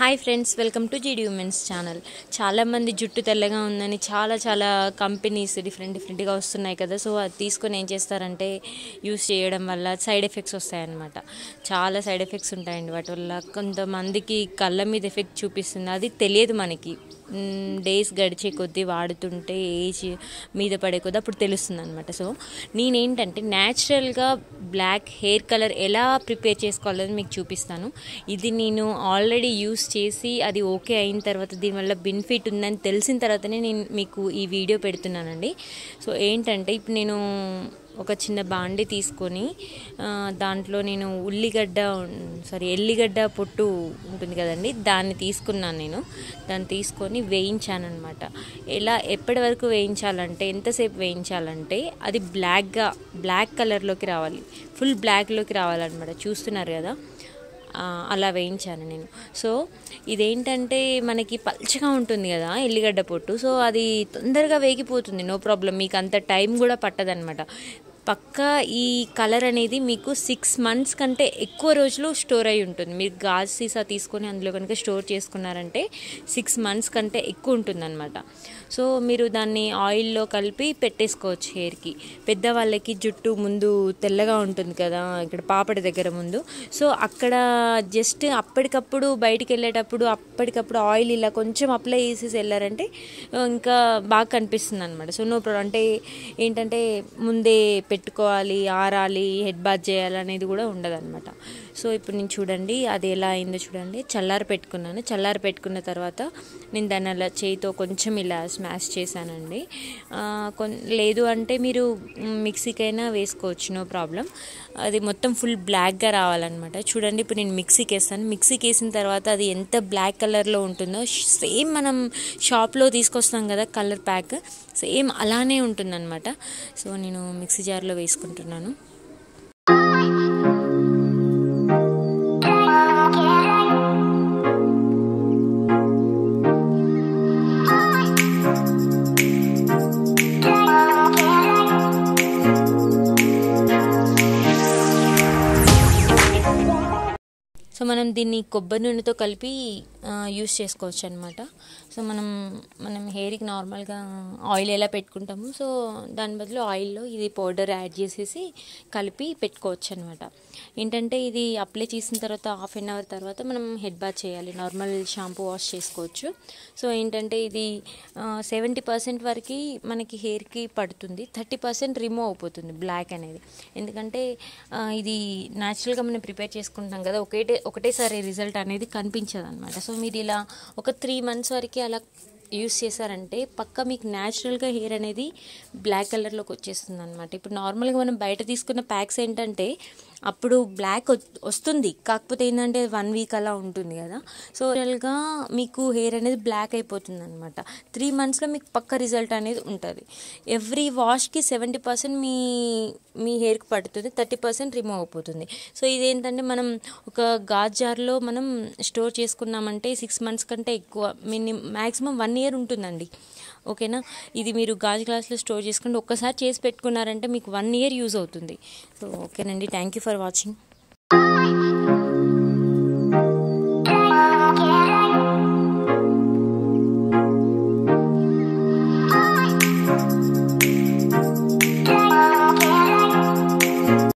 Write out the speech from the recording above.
hi friends welcome to జీడి women's channel చాలామంది జుట్టు తెల్లగా ఉందని చాలా చాలా కంపెనీస్ డిఫరెంట్ డిఫరెంట్గా వస్తున్నాయి కదా సో అది తీసుకొని ఏం చేస్తారంటే యూస్ చేయడం వల్ల సైడ్ ఎఫెక్ట్స్ వస్తాయన్నమాట చాలా సైడ్ ఎఫెక్ట్స్ ఉంటాయండి వాటి వల్ల కొంతమందికి కళ్ళ మీద ఎఫెక్ట్ చూపిస్తుంది అది తెలియదు మనకి డేస్ గడిచే కొద్దీ వాడుతుంటే ఏజ్ మీద పడే కొద్ది అప్పుడు తెలుస్తుంది అనమాట సో నేనేంటంటే న్యాచురల్గా బ్లాక్ హెయిర్ కలర్ ఎలా ప్రిపేర్ చేసుకోవాలని మీకు చూపిస్తాను ఇది నేను ఆల్రెడీ యూస్ చేసి అది ఓకే అయిన తర్వాత దీనివల్ల బెనిఫిట్ ఉందని తెలిసిన తర్వాతనే నేను మీకు ఈ వీడియో పెడుతున్నానండి సో ఏంటంటే ఇప్పుడు నేను ఒక చిన్న బాండి తీసుకొని దాంట్లో నేను ఉల్లిగడ్డ సారీ ఎల్లిగడ్డ పొట్టు ఉంటుంది కదండి దాన్ని తీసుకున్నాను నేను దాన్ని తీసుకొని వేయించాను అనమాట ఎలా ఎప్పటి వరకు వేయించాలంటే ఎంతసేపు వేయించాలంటే అది బ్లాక్గా బ్లాక్ కలర్లోకి రావాలి ఫుల్ బ్లాక్లోకి రావాలన్నమాట చూస్తున్నారు కదా అలా వేయించాను నేను సో ఇదేంటంటే మనకి పల్చగా ఉంటుంది కదా ఎల్లిగడ్డ పొట్టు సో అది తొందరగా వేగిపోతుంది నో ప్రాబ్లం మీకు అంత టైం కూడా పట్టదనమాట పక్కా ఈ కలర్ అనేది మీకు సిక్స్ మంత్స్ కంటే ఎక్కువ రోజులు స్టోర్ అయి ఉంటుంది మీరు గాజు సీసా తీసుకొని అందులో కనుక స్టోర్ చేసుకున్నారంటే సిక్స్ మంత్స్ కంటే ఎక్కువ ఉంటుందన్నమాట సో మీరు దాన్ని ఆయిల్లో కలిపి పెట్టేసుకోవచ్చు హెయిర్కి పెద్దవాళ్ళకి జుట్టు ముందు తెల్లగా ఉంటుంది కదా ఇక్కడ పాపడి దగ్గర ముందు సో అక్కడ జస్ట్ అప్పటికప్పుడు బయటికి వెళ్ళేటప్పుడు అప్పటికప్పుడు ఆయిల్ ఇలా కొంచెం అప్లై చేసేసి వెళ్ళారంటే ఇంకా బాగా కనిపిస్తుంది అనమాట సో నో ప్రాబ్లం అంటే ఏంటంటే ముందే పెట్టుకోవాలి ఆరాలి హెడ్ బాత్ చేయాలి అనేది కూడా ఉండదన్నమాట సో ఇప్పుడు నేను చూడండి అది ఎలా అయిందో చూడండి చల్లారి పెట్టుకున్నాను చల్లారి పెట్టుకున్న తర్వాత నేను దాని అలా చేయితో కొంచెం ఇలా స్మాష్ చేశానండి లేదు అంటే మీరు మిక్సీకైనా వేసుకోవచ్చు నో ప్రాబ్లం అది మొత్తం ఫుల్ బ్లాక్గా రావాలన్నమాట చూడండి ఇప్పుడు నేను మిక్సీకి వేస్తాను మిక్సీకి వేసిన తర్వాత అది ఎంత బ్లాక్ కలర్లో ఉంటుందో సేమ్ మనం షాప్లో తీసుకొస్తాం కదా కలర్ ప్యాక్ సేమ్ అలానే ఉంటుందన్నమాట సో నేను మిక్సీ జార్లో వేసుకుంటున్నాను సో మనం దీన్ని కొబ్బరి నూనెతో కలిపి యూస్ చేసుకోవచ్చు అనమాట సో మనం మనం హెయిర్కి నార్మల్గా ఆయిల్ ఎలా పెట్టుకుంటాము సో దాని బదులు ఆయిల్లో ఇది పౌడర్ యాడ్ చేసేసి కలిపి పెట్టుకోవచ్చు అనమాట ఏంటంటే ఇది అప్లై చేసిన తర్వాత హాఫ్ అన్ అవర్ తర్వాత మనం హెడ్ బాత్ చేయాలి నార్మల్ షాంపూ వాష్ చేసుకోవచ్చు సో ఏంటంటే ఇది సెవెంటీ పర్సెంట్ వరకు మనకి హెయిర్కి పడుతుంది థర్టీ పర్సెంట్ రిమూవ్ అయిపోతుంది బ్లాక్ అనేది ఎందుకంటే ఇది న్యాచురల్గా మనం ప్రిపేర్ చేసుకుంటాం కదా ఒకటే ఒకటేసారి రిజల్ట్ అనేది కనిపించదు అనమాట సో మీరు ఇలా ఒక త్రీ మంత్స్ వరకు ఎందుకే అలా యూస్ చేశారంటే పక్క మీకు న్యాచురల్గా హెయిర్ అనేది బ్లాక్ కలర్లోకి వచ్చేస్తుంది అనమాట ఇప్పుడు నార్మల్గా మనం బయట తీసుకున్న ప్యాక్స్ ఏంటంటే అప్పుడు బ్లాక్ వస్తుంది కాకపోతే ఏంటంటే వన్ వీక్ అలా ఉంటుంది కదా సో రియల్గా మీకు హెయిర్ అనేది బ్లాక్ అయిపోతుంది అనమాట త్రీ మంత్స్లో మీకు పక్క రిజల్ట్ అనేది ఉంటుంది ఎవ్రీ వాష్కి సెవెంటీ పర్సెంట్ మీ మీ హెయిర్కి పడుతుంది థర్టీ పర్సెంట్ రిమూవ్ అయిపోతుంది సో ఇదేంటంటే మనం ఒక గాజ్ జార్లో మనం స్టోర్ చేసుకున్నామంటే సిక్స్ మంత్స్ కంటే ఎక్కువ మినిమం మ్యాక్సిమం వన్ ఇయర్ ఉంటుందండి ఓకేనా ఇది మీరు గాజు గ్లాస్లో స్టోర్ చేసుకుంటే ఒక్కసారి చేసి పెట్టుకున్నారంటే మీకు వన్ ఇయర్ యూజ్ అవుతుంది సో ఓకేనండి థ్యాంక్ యూ ఫర్ వాచింగ్